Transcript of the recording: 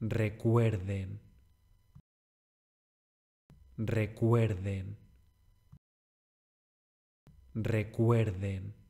recuerden, recuerden, recuerden.